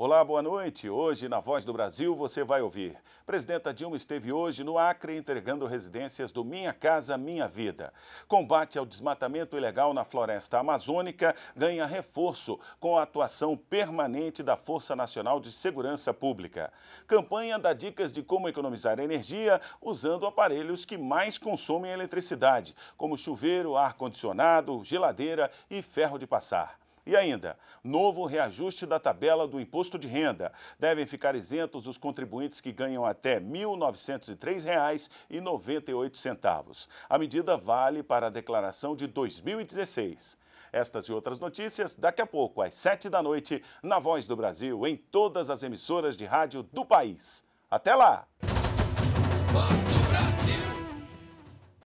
Olá, boa noite. Hoje, na Voz do Brasil, você vai ouvir. Presidenta Dilma esteve hoje no Acre entregando residências do Minha Casa Minha Vida. Combate ao desmatamento ilegal na floresta amazônica ganha reforço com a atuação permanente da Força Nacional de Segurança Pública. Campanha dá dicas de como economizar energia usando aparelhos que mais consomem eletricidade, como chuveiro, ar-condicionado, geladeira e ferro de passar. E ainda, novo reajuste da tabela do imposto de renda. Devem ficar isentos os contribuintes que ganham até R$ 1.903,98. A medida vale para a declaração de 2016. Estas e outras notícias daqui a pouco, às 7 da noite, na Voz do Brasil, em todas as emissoras de rádio do país. Até lá!